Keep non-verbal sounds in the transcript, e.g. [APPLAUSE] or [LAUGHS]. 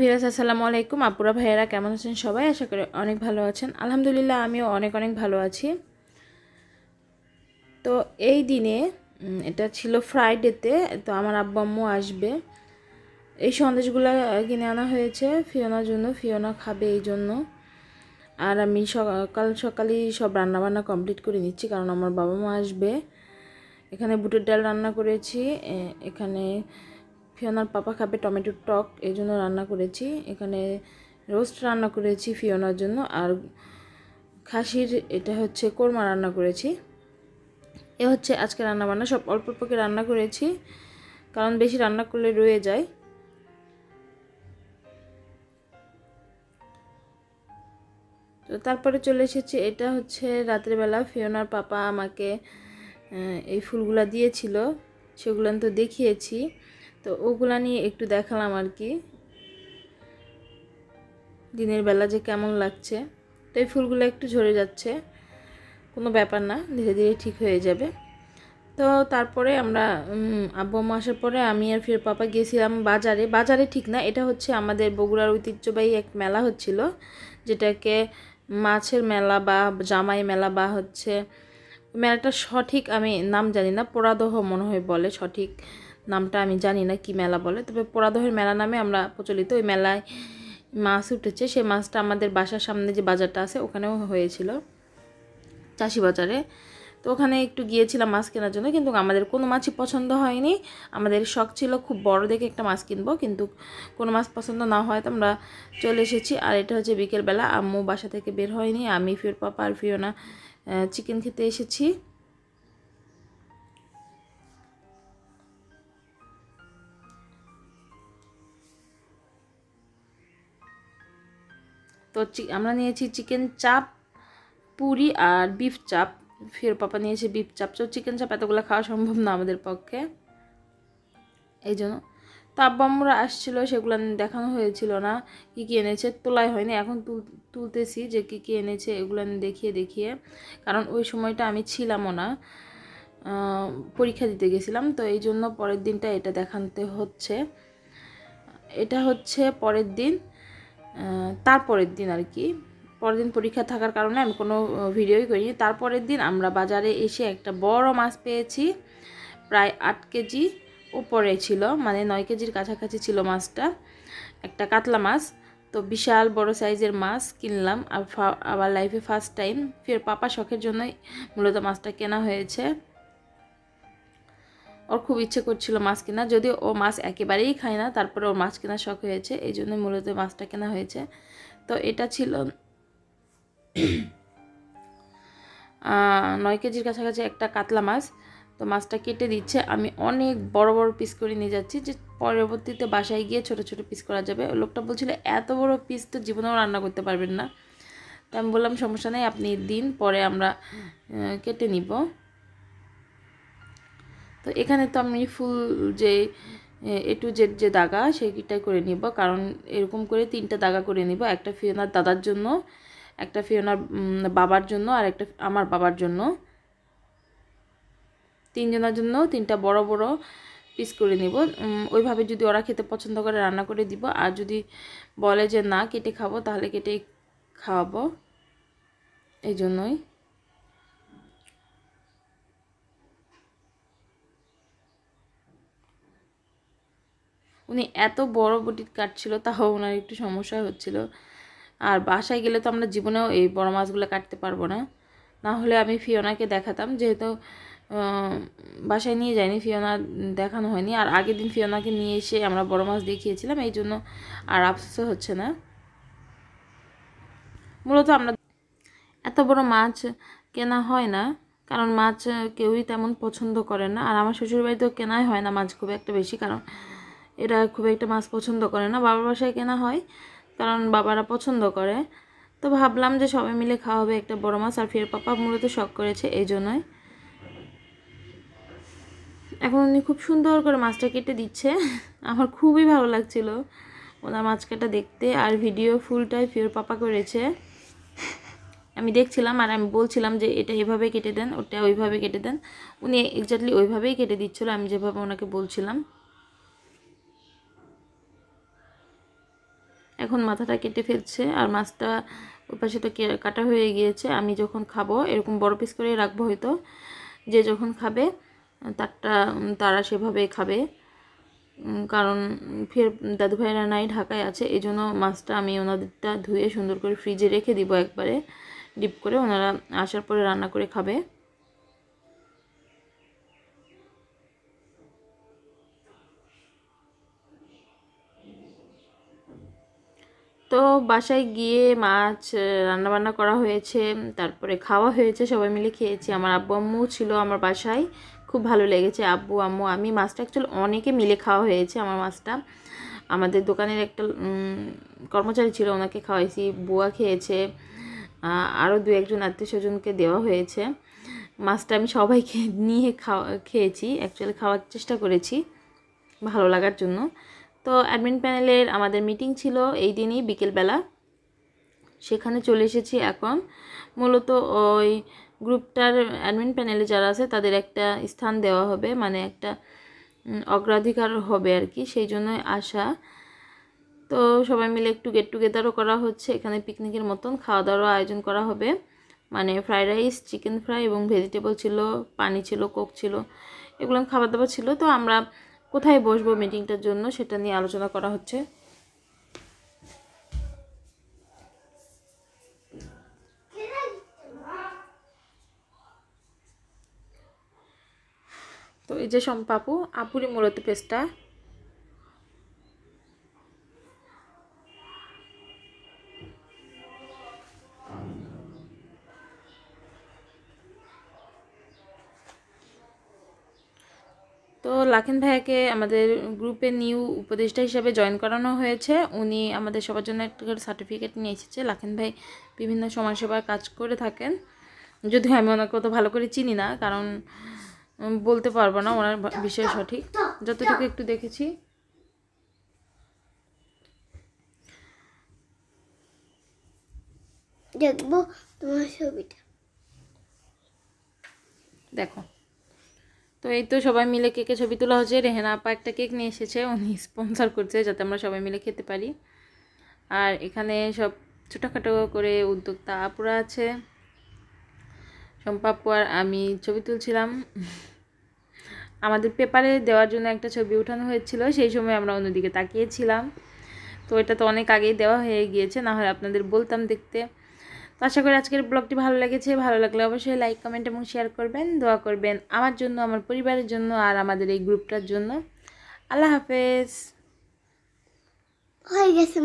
ভিরাস আসসালামু আলাইকুম আপুরা ভাইয়েরা কেমন আছেন সবাই আশা করি অনেক ভালো আছেন আলহামদুলিল্লাহ আমিও অনেক অনেক ভালো আছি তো এই দিনে এটা ছিল ফ্রাইডেতে তো আমার আব্বা আম্মু আসবে এই সন্দেশগুলো কিনে আনা হয়েছে ফিওনার জন্য ফিওনা খাবে এই জন্য আর আমি সকাল সকালই সব রান্নাবান্না কমপ্লিট করে নিচ্ছি কারণ আমার বাবা মা আসবে এখানে বুটের ডাল রান্না করেছি এখানে ফিওনার পাপা খাবে টমেটোর টক এই জন্য রান্না করেছি এখানে রোস্ট রান্না করেছি ফিওনার জন্য আর খাসির এটা হচ্ছে কোরমা রান্না করেছি এ হচ্ছে আজকে রান্না বান্না সব অল্প অল্পকে রান্না করেছি কারণ বেশি রান্না করলে রয়ে যায় তো তারপরে চলে এসেছি এটা হচ্ছে রাত্রেবেলা ফিওনার পাপা আমাকে এই ফুলগুলা দিয়েছিল সেগুলো আমি তো দেখিয়েছি তো ওগুলো নিয়ে একটু দেখালাম আর কি দিনের বেলা যে কেমন লাগছে তো এই ফুলগুলো একটু ঝরে যাচ্ছে কোনো ব্যাপার না ধীরে ধীরে ঠিক হয়ে যাবে তো তারপরে আমরা আব্বু আম্মু আসার পরে আমি আর ফের পাপা গিয়েছিলাম বাজারে বাজারে ঠিক না এটা হচ্ছে আমাদের বগুড়ার ঐতিহ্যবাহী এক মেলা হচ্ছিল যেটাকে মাছের মেলা বা জামাই মেলা বা হচ্ছে মেলাটা সঠিক আমি নাম জানি না পোড়াদহ মনে হয় বলে সঠিক নামটা আমি জানি না কি মেলা বলে তবে পোড়াদহের মেলা নামে আমরা প্রচলিত ওই মেলায় মাছ উঠেছে সেই মাছটা আমাদের বাসার সামনে যে বাজারটা আছে ওখানেও হয়েছিল চাষি বাজারে তো ওখানে একটু গিয়েছিলাম মাছ কেনার জন্য কিন্তু আমাদের কোনো মাছই পছন্দ হয়নি আমাদের শখ ছিল খুব বড় দেখে একটা মাছ কিনবো কিন্তু কোনো মাছ পছন্দ না হয় তো আমরা চলে এসেছি আর এটা হচ্ছে বিকেলবেলা আম্মু বাসা থেকে বের হয়নি আমি ফিওর পাপা আর ফিওনা চিকেন খেতে এসেছি তো আমরা নিয়েছি চিকেন চাপ পুরি আর বিফ চাপ ফের পাপা নিয়েছে বিফ চাপ তো চিকেন চাপ এতগুলো খাওয়া সম্ভব না আমাদের পক্ষে এই জন্য তো আব্বা আসছিল সেগুলো দেখানো হয়েছিল না কি কি এনেছে তোলাই হয়নি এখন তুলতেছি যে কি কি এনেছে এগুলো দেখিয়ে দেখিয়ে কারণ ওই সময়টা আমি ছিলামও না পরীক্ষা দিতে গেছিলাম তো এই জন্য পরের দিনটা এটা দেখানতে হচ্ছে এটা হচ্ছে পরের দিন তারপরের দিন আর কি পরের দিন পরীক্ষা থাকার কারণে আমি কোনো ভিডিওই করিনি তারপরের দিন আমরা বাজারে এসে একটা বড় মাছ পেয়েছি প্রায় আট কেজি উপরে ছিল মানে নয় কেজির কাছাকাছি ছিল মাছটা একটা কাতলা মাছ তো বিশাল বড় সাইজের মাছ কিনলাম আবার লাইফে ফার্স্ট টাইম ফের পাপা শখের জন্যই মূলত মাছটা কেনা হয়েছে ওর খুব ইচ্ছে করছিল মাছ কেনা যদি ও মাছ একেবারেই খায় না তারপরে ওর মাছ কেনা শখ হয়েছে এই জন্য মূলত মাছটা কেনা হয়েছে তো এটা ছিল নয় কেজির কাছাকাছি একটা কাতলা মাছ তো মাছটা কেটে দিচ্ছে আমি অনেক বড় বড় পিস করে নিয়ে যাচ্ছি যে পরবর্তীতে বাসায় গিয়ে ছোট ছোট পিস করা যাবে লোকটা বলছিল এত বড় পিস তো জীবনেও রান্না করতে পারবেন না তো আমি বললাম সমস্যা নেই আপনি দিন পরে আমরা কেটে নিব তো এখানে তো আমি ফুল যে এ টু জেড যে দাগা সেইটাই করে নিব কারণ এরকম করে তিনটা দাগা করে নিব একটা ফিওনার দাদার জন্য একটা ফিওনার বাবার জন্য আর একটা আমার বাবার জন্য তিনজনের জন্য তিনটা বড় বড় পিস করে নিব ওইভাবে যদি ওরা খেতে পছন্দ করে রান্না করে দিব আর যদি বলে যে না কেটে খাবো তাহলে কেটে খাওয়াবো এই জন্যই উনি এত বড় বটি কাটছিল তাও ওনার একটু সমস্যা হচ্ছিল আর বাসায় গেলে তো আমরা জীবনেও এই বড় মাছগুলো কাটতে পারবো না না হলে আমি ফিওনাকে দেখাতাম যেহেতু বাসায় নিয়ে যাইনি ফিওনা দেখানো হয়নি আর আগের দিন ফিওনাকে নিয়ে এসে আমরা বড় মাছ দেখিয়েছিলাম এই জন্য আর আফসোস হচ্ছে না মূলত আমরা এত বড় মাছ কেনা হয় না কারণ মাছ কেউই তেমন পছন্দ করে না আর আমার শ্বশুরবাড়িতেও কেনাই হয় না মাছ খুব একটা বেশি কারণ এরা খুব একটা মাছ পছন্দ করে না বাবার বাসায় কেনা হয় কারণ বাবারা পছন্দ করে তো ভাবলাম যে সবাই মিলে খাওয়া হবে একটা বড় মাছ আর ফের পাপা মূলত শখ করেছে এই জন্যই এখন উনি খুব সুন্দর করে মাছটা কেটে দিচ্ছে আমার খুবই ভালো লাগছিল ওনার মাছ কাটা দেখতে আর ভিডিও ফুলটাই ফিওর পাপা করেছে আমি দেখছিলাম আর আমি বলছিলাম যে এটা এভাবে কেটে দেন ওটা ওইভাবে কেটে দেন উনি এক্স্যাক্টলি ওইভাবেই কেটে দিচ্ছিল আমি যেভাবে ওনাকে বলছিলাম এখন মাথাটা কেটে ফেলছে আর মাছটা ওপাশে পাশে তো কাটা হয়ে গিয়েছে আমি যখন খাবো এরকম বড় পিস করে রাখবো হয়তো যে যখন খাবে তারটা তারা সেভাবে খাবে কারণ ফের দাদু ভাইরা নাই ঢাকায় আছে এই জন্য মাছটা আমি ওনাদেরটা ধুয়ে সুন্দর করে ফ্রিজে রেখে দিব একবারে ডিপ করে ওনারা আসার পরে রান্না করে খাবে তো বাসায় গিয়ে মাছ রান্নাবান্না করা হয়েছে তারপরে খাওয়া হয়েছে সবাই মিলে খেয়েছি আমার আব্বু আম্মু ছিল আমার বাসায় খুব ভালো লেগেছে আব্বু আম্মু আমি মাছটা অ্যাকচুয়ালি অনেকে মিলে খাওয়া হয়েছে আমার মাছটা আমাদের দোকানের একটা কর্মচারী ছিল ওনাকে খাওয়াইছি বুয়া খেয়েছে আরও দু একজন আত্মীয় স্বজনকে দেওয়া হয়েছে মাছটা আমি সবাইকে [LAUGHS] নিয়ে খাওয়া খেয়েছি অ্যাকচুয়ালি খাওয়ার চেষ্টা করেছি ভালো লাগার জন্য তো অ্যাডমিন প্যানেলের আমাদের মিটিং ছিল এই দিনই বিকেলবেলা সেখানে চলে এসেছি এখন মূলত ওই গ্রুপটার অ্যাডমিন প্যানেলে যারা আছে তাদের একটা স্থান দেওয়া হবে মানে একটা অগ্রাধিকার হবে আর কি সেই জন্যই আসা তো সবাই মিলে একটু গেট টুগেদারও করা হচ্ছে এখানে পিকনিকের মতন খাওয়া দাওয়ারও আয়োজন করা হবে মানে ফ্রাইড রাইস চিকেন ফ্রাই এবং ভেজিটেবল ছিল পানি ছিল কোক ছিল এগুলো খাবার দাবার ছিল তো আমরা কোথায় বসবো মিটিংটার জন্য সেটা নিয়ে আলোচনা করা হচ্ছে তো এই যে সম্পাপু আপুরি মূলত পেজটা তো লাখেন ভাইয়াকে আমাদের গ্রুপে নিউ উপদেষ্টা হিসাবে জয়েন করানো হয়েছে উনি আমাদের সবার জন্য একটা করে সার্টিফিকেট নিয়ে এসেছে লাখেন ভাই বিভিন্ন সমাজসেবার কাজ করে থাকেন যদিও আমি ওনাকে অত ভালো করে চিনি না কারণ বলতে পারবো না ওনার বিষয়ে সঠিক যতটুকু একটু দেখেছি দেখবো তোমার ছবিটা দেখো তো এই তো সবাই মিলে কেকে ছবি তোলা হচ্ছে রেহেনা আপা একটা কেক নিয়ে এসেছে উনি স্পন্সার করছে যাতে আমরা সবাই মিলে খেতে পারি আর এখানে সব ছোটোখাটো করে উদ্যোক্তা আপুরা আছে সম্পাপ্পু আর আমি ছবি তুলছিলাম আমাদের পেপারে দেওয়ার জন্য একটা ছবি উঠানো হয়েছিল সেই সময় আমরা অন্যদিকে তাকিয়েছিলাম তো এটা তো অনেক আগেই দেওয়া হয়ে গিয়েছে না হয় আপনাদের বলতাম দেখতে তো আশা করি আজকের ব্লগটি ভালো লেগেছে ভালো লাগলে অবশ্যই লাইক কমেন্ট এবং শেয়ার করবেন দোয়া করবেন আমার জন্য আমার পরিবারের জন্য আর আমাদের এই গ্রুপটার জন্য আল্লাহ হাফেজ হয়ে গেছে